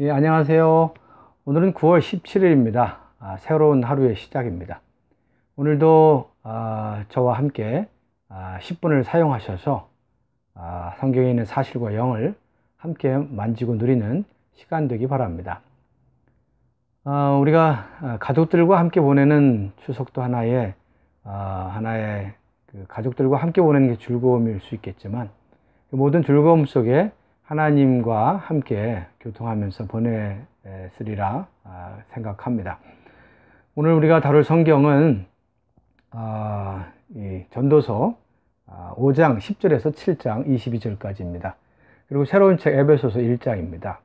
예, 안녕하세요. 오늘은 9월 17일입니다. 아, 새로운 하루의 시작입니다. 오늘도 아, 저와 함께 아, 10분을 사용하셔서 아, 성경에 있는 사실과 영을 함께 만지고 누리는 시간 되기 바랍니다. 아, 우리가 아, 가족들과 함께 보내는 추석도 하나의 아, 하나의 그 가족들과 함께 보내는 게 즐거움일 수 있겠지만 그 모든 즐거움 속에 하나님과 함께 교통하면서 보내쓰리라 아, 생각합니다. 오늘 우리가 다룰 성경은 아, 전도서 5장 아, 10절에서 7장 22절까지입니다. 그리고 새로운 책 에베소서 1장입니다.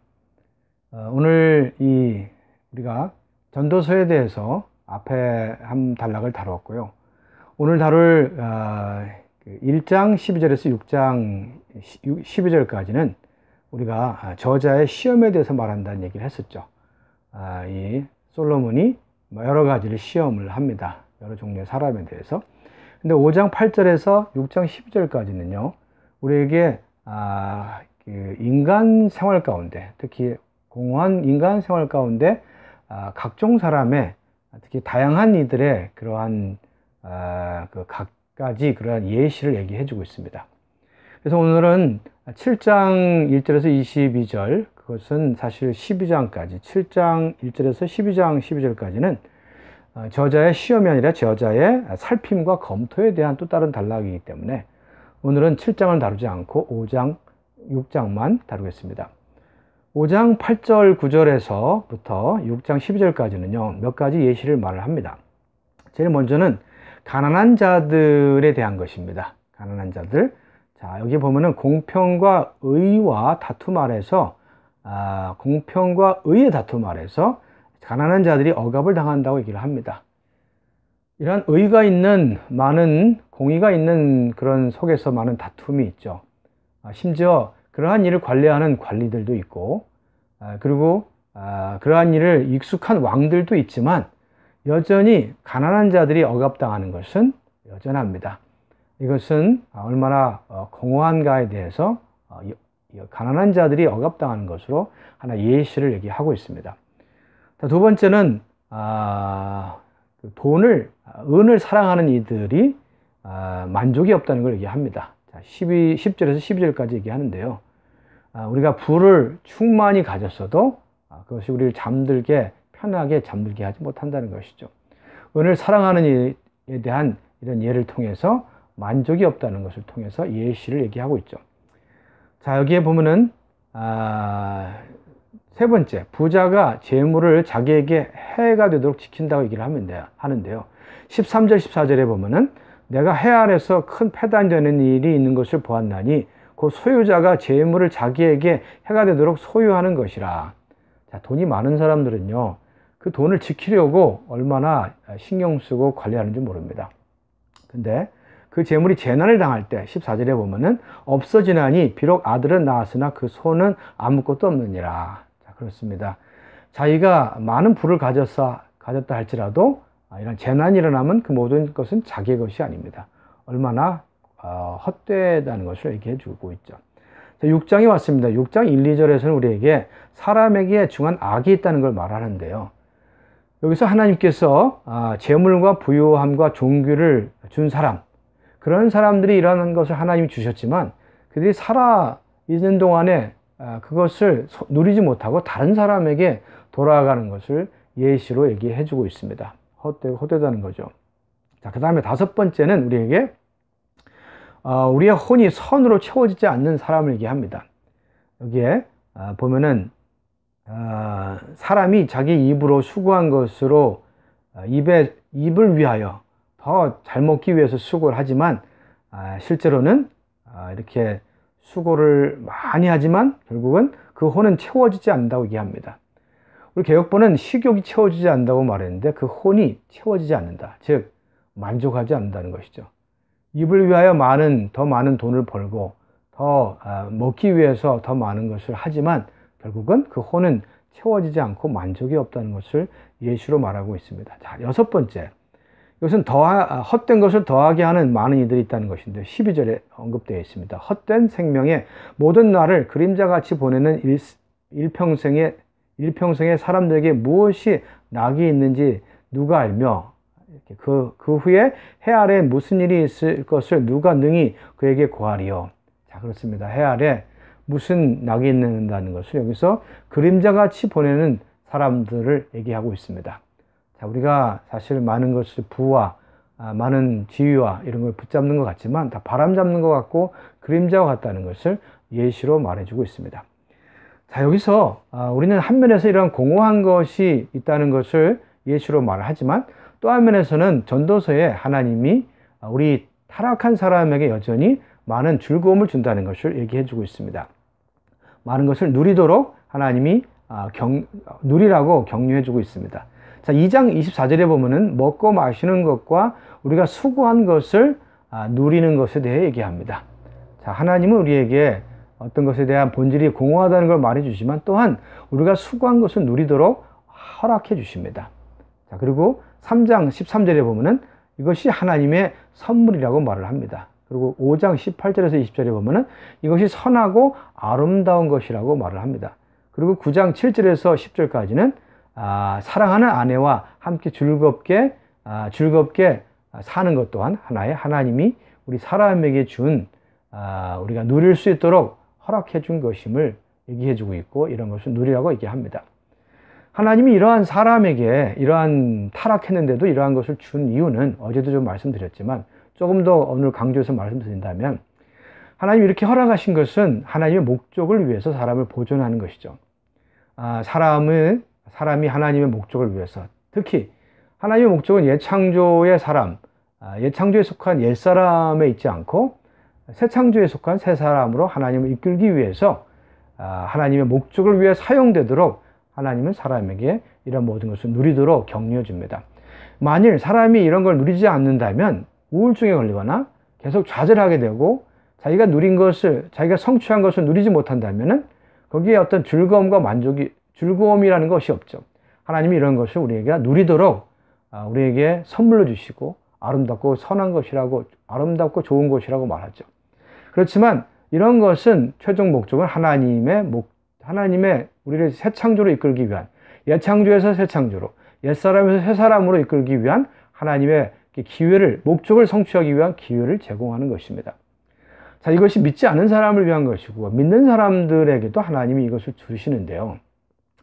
어, 오늘 이 우리가 전도서에 대해서 앞에 한 단락을 다루었고요. 오늘 다룰 1장 그 12절에서 6장 12절까지는 우리가 아, 저자의 시험에 대해서 말한다는 얘기를 했었죠. 아, 이 솔로몬이 뭐 여러 가지를 시험을 합니다. 여러 종류의 사람에 대해서. 근데 5장 8절에서 6장 12절까지는요, 우리에게 아, 그 인간 생활 가운데, 특히 공허한 인간 생활 가운데 아, 각종 사람의 특히 다양한 이들의 그러한 아, 그 각가지 그러한 예시를 얘기해주고 있습니다. 그래서 오늘은 7장 1절에서 22절, 그것은 사실 12장까지, 7장 1절에서 12장 12절까지는 어, 저자의 시험이 아니라 저자의 살핌과 검토에 대한 또 다른 단락이기 때문에 오늘은 7장을 다루지 않고 5장, 6장만 다루겠습니다. 5장 8절 9절에서부터 6장 12절까지는요, 몇 가지 예시를 말을 합니다. 제일 먼저는 가난한 자들에 대한 것입니다. 가난한 자들. 자, 여기 보면은 공평과 의와 다툼 아래서 아, 공평과 의의 다툼 아래서 가난한 자들이 억압을 당한다고 얘기를 합니다. 이러 의가 있는 많은 공의가 있는 그런 속에서 많은 다툼이 있죠. 아, 심지어 그러한 일을 관리하는 관리들도 있고, 아, 그리고 아, 그러한 일을 익숙한 왕들도 있지만 여전히 가난한 자들이 억압당하는 것은 여전합니다. 이것은 아, 얼마나 어, 공허한가에 대해서 어, 가난한 자들이 억압당하는 것으로 하나 예시를 얘기하고 있습니다. 두 번째는 아, 그 돈을 아, 은을 사랑하는 이들이 만족이 없다는 걸 얘기합니다. 12, 10절에서 12절까지 얘기하는데요. 우리가 부를 충만히 가졌어도 그것이 우리를 잠들게 편하게 잠들게 하지 못한다는 것이죠. 은을 사랑하는 이에 대한 이런 예를 통해서 만족이 없다는 것을 통해서 예시를 얘기하고 있죠. 자, 여기에 보면은, 아, 세 번째, 부자가 재물을 자기에게 해가 되도록 지킨다고 얘기를 하면 하는데요. 13절, 14절에 보면은 내가 해 아래서 큰 패단되는 일이 있는 것을 보았나니 그 소유자가 재물을 자기에게 해가 되도록 소유하는 것이라. 자, 돈이 많은 사람들은요. 그 돈을 지키려고 얼마나 신경 쓰고 관리하는지 모릅니다. 근데 그 재물이 재난을 당할 때 14절에 보면은 없어지나니 비록 아들은 낳았으나 그 손은 아무것도 없느니라. 자, 그렇습니다. 자기가 많은 부를 가졌사, 가졌다 할지라도 아, 이런 재난이 일어나면 그 모든 것은 자기의 것이 아닙니다. 얼마나 어, 헛되다는 것을 얘기해 주고 있죠. 6장이 왔습니다. 6장 1, 2절에서는 우리에게 사람에게 중한 악이 있다는 걸 말하는데요. 여기서 하나님께서 아, 재물과 부유함과 종교를 준 사람, 그런 사람들이 일하는 것을 하나님이 주셨지만 그들이 살아 있는 동안에 아, 그것을 누리지 못하고 다른 사람에게 돌아가는 것을 예시로 얘기해 주고 있습니다. 헛되고 헛되다는 거죠. 자, 그 다음에 다섯 번째는 우리에게 아, 우리의 혼이 선으로 채워지지 않는 사람을 얘기합니다. 여기에 아, 보면은 사람이 자기 입으로 수고한 것으로 입에 입을 위하여 더잘 먹기 위해서 수고를 하지만 아, 실제로는 아, 이렇게 수고를 많이 하지만 결국은 그 혼은 채워지지 않는다고 얘기합니다. 우리 개혁본은 식욕이 채워지지 않는다고 말했는데 그 혼이 채워지지 않는다. 즉 만족하지 않는다는 것이죠. 입을 위하여 많은 더 많은 돈을 벌고 더 아, 먹기 위해서 더 많은 것을 하지만 결국은 그 혼은 채워지지 않고 만족이 없다는 것을 예시로 말하고 있습니다. 자, 여섯 번째. 이것은 더 아, 헛된 것을 더하게 하는 많은 이들이 있다는 것인데 12절에 언급되어 있습니다. 헛된 생명의 모든 날을 그림자같이 보내는 일, 일평생의 일평생의 사람들에게 무엇이 낙이 있는지 누가 알며 그, 그 후에 해 아래 무슨 일이 있을 것을 누가 능히 그에게 고하리요. 자, 그렇습니다. 해 아래 무슨 낙이 있는다는 것을 여기서 그림자같이 보내는 사람들을 얘기하고 있습니다. 자, 우리가 사실 많은 것을 부와 아, 많은 지위와 이런 걸 붙잡는 것 같지만 다 바람 잡는 것 같고 그림자와 같다는 것을 예시로 말해주고 있습니다. 자, 여기서 아, 우리는 한 면에서 이런 공허한 것이 있다는 것을 예시로 말하지만 또 한 면에서는 전도서에 하나님이 아, 우리 타락한 사람에게 여전히 많은 즐거움을 준다는 것을 얘기해 주고 있습니다. 많은 것을 누리도록 하나님이 아, 경, 누리라고 격려해 주고 있습니다. 자, 2장 24절에 보면은 먹고 마시는 것과 우리가 수고한 것을 아, 누리는 것에 대해 얘기합니다. 자, 하나님은 우리에게 어떤 것에 대한 본질이 공허하다는 걸 말해 주지만 또한 우리가 수고한 것을 누리도록 허락해 주십니다. 자, 그리고 3장 13절에 보면은 이것이 하나님의 선물이라고 말을 합니다. 그리고 5장 18절에서 20절에 보면은 이것이 선하고 아름다운 것이라고 말을 합니다. 그리고 9장 7절에서 10절까지는 아, 사랑하는 아내와 함께 즐겁게 아, 즐겁게 사는 것 또한 하나의 하나님이 우리 사람에게 준 아, 우리가 누릴 수 있도록 허락해 준 것임을 얘기해 주고 있고 이런 것을 누리라고 얘기합니다. 하나님이 이러한 사람에게 이러한 타락했는데도 이러한 것을 준 이유는 어제도 좀 말씀드렸지만 조금 더 오늘 강조해서 말씀드린다면 하나님 이렇게 허락하신 것은 하나님의 목적을 위해서 사람을 보존하는 것이죠. 아, 사람을 사람이 하나님의 목적을 위해서 특히 하나님의 목적은 예창조의 사람, 아, 예창조에 속한 옛사람에 있지 않고 새창조에 속한 새 사람으로 하나님을 이끌기 위해서 아, 하나님의 목적을 위해 사용되도록 하나님은 사람에게 이런 모든 것을 누리도록 격려 줍니다. 만일 사람이 이런 걸 누리지 않는다면 우울증에 걸리거나 계속 좌절하게 되고 자기가 누린 것을 자기가 성취한 것을 누리지 못한다면 거기에 어떤 즐거움과 만족이 즐거움이라는 것이 없죠. 하나님이 이런 것을 우리에게 누리도록 아, 우리에게 선물로 주시고 아름답고 선한 것이라고 아름답고 좋은 것이라고 말하죠. 그렇지만 이런 것은 최종 목적은 하나님의 목 하나님의 우리를 새 창조로 이끌기 위한 옛 창조에서 새 창조로 옛 사람에서 새 사람으로 이끌기 위한 하나님의 기회를 목적을 성취하기 위한 기회를 제공하는 것입니다. 자 이것이 믿지 않은 사람을 위한 것이고 믿는 사람들에게도 하나님이 이것을 주시는데요.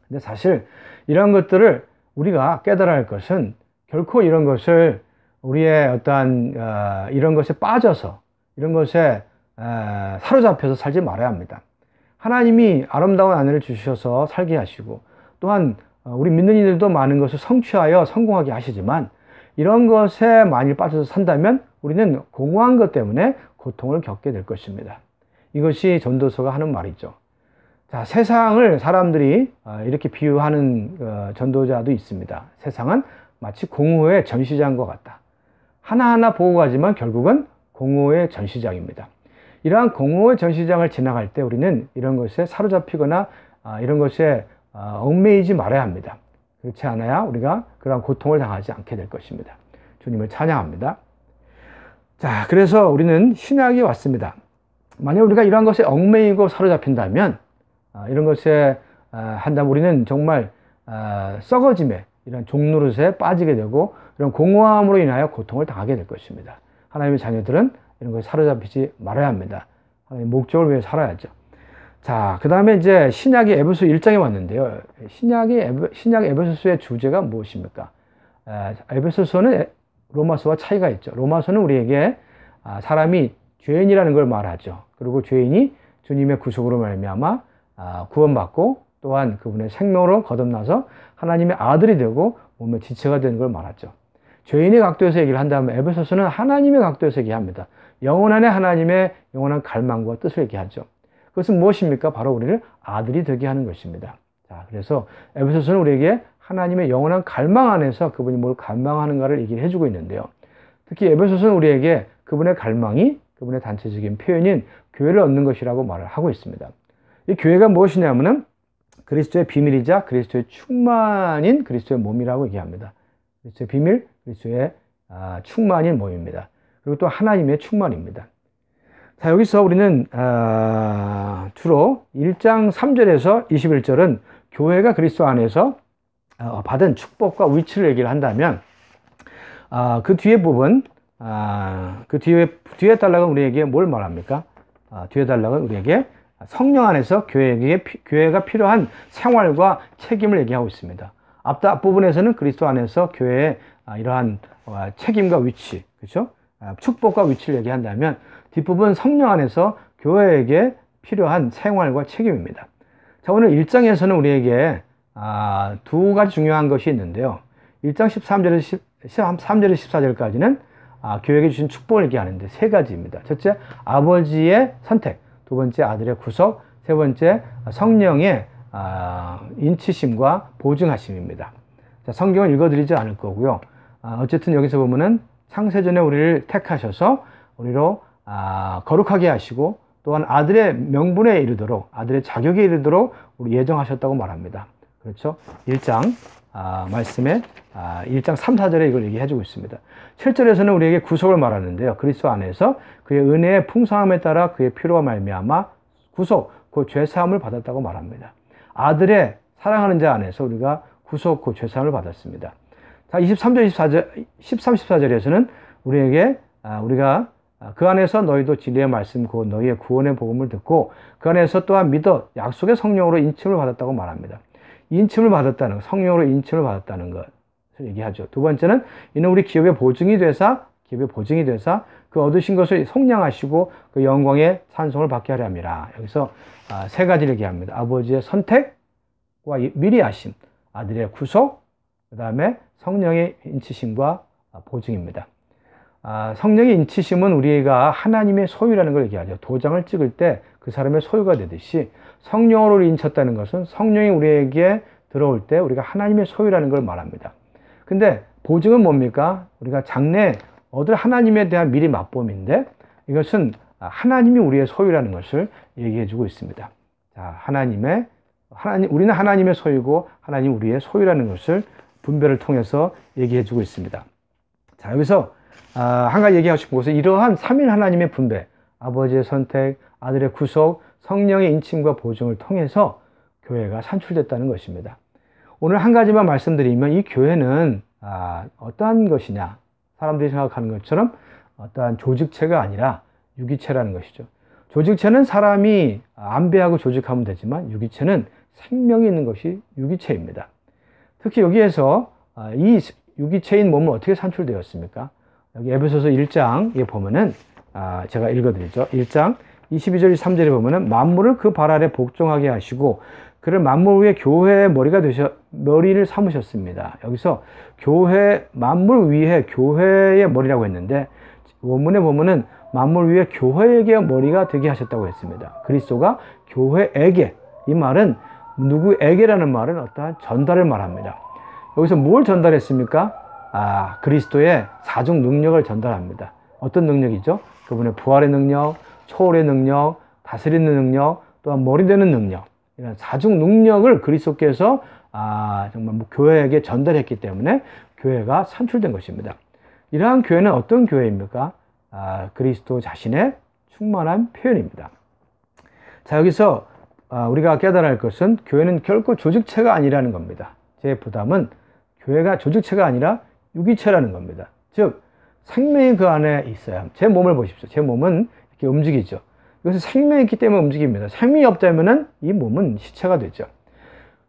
근데 사실 이런 것들을 우리가 깨달아야 할 것은 결코 이런 것을 우리의 어떠한 어, 이런 것에 빠져서 이런 것에 에, 어, 사로잡혀서 살지 말아야 합니다. 하나님이 아름다운 아내를 주셔서 살게 하시고 또한 어, 우리 믿는 이들도 많은 것을 성취하여 성공하게 하시지만 이런 것에 많이 빠져서 산다면 우리는 공허한 것 때문에 고통을 겪게 될 것입니다. 이것이 전도서가 하는 말이죠. 자, 세상을 사람들이 아, 이렇게 비유하는 어, 전도자도 있습니다. 세상은 마치 공허의 전시장과 같다. 하나하나 보고 가지만 결국은 공허의 전시장입니다. 이러한 공허의 전시장을 지나갈 때 우리는 이런 것에 사로잡히거나 아, 이런 것에 아, 얽매이지 말아야 합니다. 그렇지 않아야 우리가 그러한 고통을 당하지 않게 될 것입니다. 주님을 찬양합니다. 자, 그래서 우리는 신약이 왔습니다. 만약 우리가 이러한 것에 얽매이고 사로잡힌다면 아, 이런 것에 아, 한다면 우리는 정말 아, 썩어짐에 이런 종노릇에 빠지게 되고 이런 공허함으로 인하여 고통을 당하게 될 것입니다. 하나님의 자녀들은 이런 것에 사로잡히지 말아야 합니다. 하나님의 목적을 위해 살아야죠. 자, 그 다음에 이제 신약의 에베소 1장에 왔는데요. 신약의 에베, 신약 에베소서의 주제가 무엇입니까? 에베소서는 로마서와 차이가 있죠. 로마서는 우리에게 사람이 죄인이라는 걸 말하죠. 그리고 죄인이 주님의 구속으로 말미암아 아, 구원받고 또한 그분의 생명으로 거듭나서 하나님의 아들이 되고 몸의 지체가 되는 걸 말하죠. 죄인의 각도에서 얘기를 한다면 에베소서는 하나님의 각도에서 얘기합니다. 영원한의 하나님의 영원한 갈망과 뜻을 얘기하죠. 그것은 무엇입니까? 바로 우리를 아들이 되게 하는 것입니다. 자, 그래서 에베소서는 우리에게 하나님의 영원한 갈망 안에서 그분이 뭘 갈망하는가를 얘기를 해주고 있는데요. 특히 에베소서는 우리에게 그분의 갈망이 그분의 단체적인 표현인 교회를 얻는 것이라고 말을 하고 있습니다. 이 교회가 무엇이냐면은 그리스도의 비밀이자 그리스도의 충만인 그리스도의 몸이라고 얘기합니다. 그리스도의 비밀, 그리스도의 아, 충만인 몸입니다. 그리고 또 하나님의 충만입니다. 자, 여기서 우리는 아, 주로 1장 3절에서 21절은 교회가 그리스도 안에서 아, 받은 축복과 위치를 얘기를 한다면 아, 그 뒤에 부분 아, 그 뒤에 뒤에 달락은 우리에게 뭘 말합니까? 아, 뒤에 달락은 우리에게 성령 안에서 교회에게 교회가 필요한 생활과 책임을 얘기하고 있습니다. 앞다 앞부분에서는 그리스도 안에서 교회의 아, 이러한 어, 책임과 위치, 그죠 아, 축복과 위치를 얘기한다면 뒷부분 성령 안에서 교회에게 필요한 생활과 책임입니다. 자, 오늘 1장에서는 우리에게 아, 두 가지 중요한 것이 있는데요. 1장 13절에서 14절까지는 교회에게 주신 축복을 얘기하는데 세 가지입니다. 첫째, 아버지의 선택. 두 번째 아들의 구속, 세 번째 성령의 아, 인치심과 보증하심입니다. 자, 성경은 읽어드리지 않을 거고요. 아, 어쨌든 여기서 보면은 창세전에 우리를 택하셔서 우리로 아, 거룩하게 하시고 또한 아들의 명분에 이르도록 아들의 자격에 이르도록 우리 예정하셨다고 말합니다. 그렇죠? 1장 아, 말씀에 아, 1장 3, 4절에 이걸 얘기해 주고 있습니다. 7절에서는 우리에게 구속을 말하는데요. 그리스도 안에서 그의 은혜의 풍성함에 따라 그의 피로와 말미암아 구속, 그 죄사함을 받았다고 말합니다. 아들의 사랑하는 자 안에서 우리가 구속, 그 죄사함을 받았습니다. 자, 23절, 24절, 13, 14절에서는 우리에게, 아, 우리가 아, 그 안에서 너희도 진리의 말씀 곧 너희의 구원의 복음을 듣고 그 안에서 또한 믿어 약속의 성령으로 인침을 받았다고 말합니다. 인침을 받았다는 것, 성령으로 인침을 받았다는 것을 얘기하죠. 두 번째는 이는 우리 기업의 보증이 되사 기업의 보증이 되사 그 얻으신 것을 성량하시고그 영광의 찬송을 받게 하려 합니다. 여기서 아, 세 가지를 얘기합니다. 아버지의 선택과 미리 하심, 아들의 구속, 그 다음에 성령의 인치심과 아, 보증입니다. 아, 성령의 인치심은 우리가 하나님의 소유라는 걸 얘기하죠. 도장을 찍을 때 그 사람의 소유가 되듯이 성령으로 인쳤다는 것은 성령이 우리에게 들어올 때 우리가 하나님의 소유라는 걸 말합니다. 근데 보증은 뭡니까? 우리가 장래 얻을 하나님에 대한 미리 맛봄인데 이것은 하나님이 우리의 소유라는 것을 얘기해주고 있습니다. 자, 하나님의 하나님 우리는 하나님의 소유고 하나님 우리의 소유라는 것을 분별을 통해서 얘기해주고 있습니다. 자, 여기서 아, 한 가지 얘기하고 싶은 것은 이러한 3일 하나님의 분배, 아버지의 선택, 아들의 구속, 성령의 인침과 보증을 통해서 교회가 산출됐다는 것입니다. 오늘 한 가지만 말씀드리면 이 교회는 아, 어떠한 것이냐? 사람들이 생각하는 것처럼 어떠한 조직체가 아니라 유기체라는 것이죠. 조직체는 사람이 안배하고 조직하면 되지만 유기체는 생명이 있는 것이 유기체입니다. 특히 여기에서 아, 이 유기체인 몸은 어떻게 산출되었습니까? 여기 에베소서 1장에 보면은 아, 제가 읽어드리죠. 1장 22절 23절에 보면은 만물을 그 발 아래 복종하게 하시고 그를 만물 위에 교회의 머리가 되셔 머리를 삼으셨습니다. 여기서 교회 만물 위에 교회의 머리라고 했는데 원문에 보면은 만물 위에 교회에게 머리가 되게 하셨다고 했습니다. 그리스도가 교회에게 이 말은 누구에게라는 말은 어떠한 전달을 말합니다. 여기서 뭘 전달했습니까? 아, 그리스도의 사중 능력을 전달합니다. 어떤 능력이죠? 그분의 부활의 능력, 초월의 능력, 다스리는 능력, 또한 머리 되는 능력. 이런 사중 능력을 그리스도께서 아, 정말 뭐 교회에게 전달했기 때문에 교회가 산출된 것입니다. 이러한 교회는 어떤 교회입니까? 아, 그리스도 자신의 충만한 표현입니다. 자, 여기서 아, 우리가 깨달을 것은 교회는 결코 조직체가 아니라는 겁니다. 제 부담은 교회가 조직체가 아니라 유기체라는 겁니다. 즉 생명이 그 안에 있어야 제 몸을 보십시오. 제 몸은 이렇게 움직이죠. 이것은 생명이 있기 때문에 움직입니다. 생명이 없다면 이 몸은 시체가 되죠.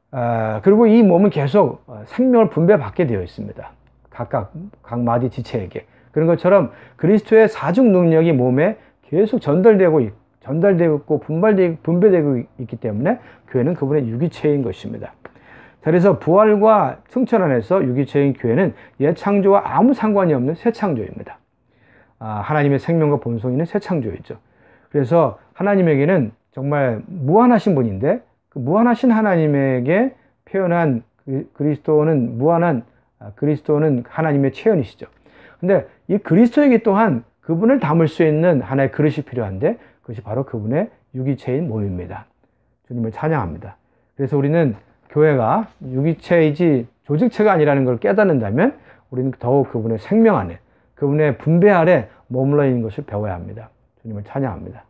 아, 그리고 이 몸은 계속 어, 생명을 분배받게 되어 있습니다. 각각 각 마디 지체에게. 그런 것처럼 그리스도의 사중 능력이 몸에 계속 전달되고 전달되고 분발되 분배되고 있기 때문에 교회는 그분의 유기체인 것입니다. 그래서 부활과 승천 안에서 유기체인 교회는 옛 창조와 아무 상관이 없는 새 창조입니다. 아, 하나님의 생명과 본성이 있는 새 창조이죠. 그래서 하나님에게는 정말 무한하신 분인데 그 무한하신 하나님에게 표현한 그 그리스도는 무한한 아, 그리스도는 하나님의 체현이시죠. 근데 이 그리스도에게 또한 그분을 담을 수 있는 하나의 그릇이 필요한데 그것이 바로 그분의 유기체인 모입니다. 주님을 찬양합니다. 그래서 우리는 교회가 유기체이지 조직체가 아니라는 걸 깨닫는다면 우리는 더욱 그분의 생명 안에, 그분의 분배 아래 머물러 있는 것을 배워야 합니다. 주님을 찬양합니다.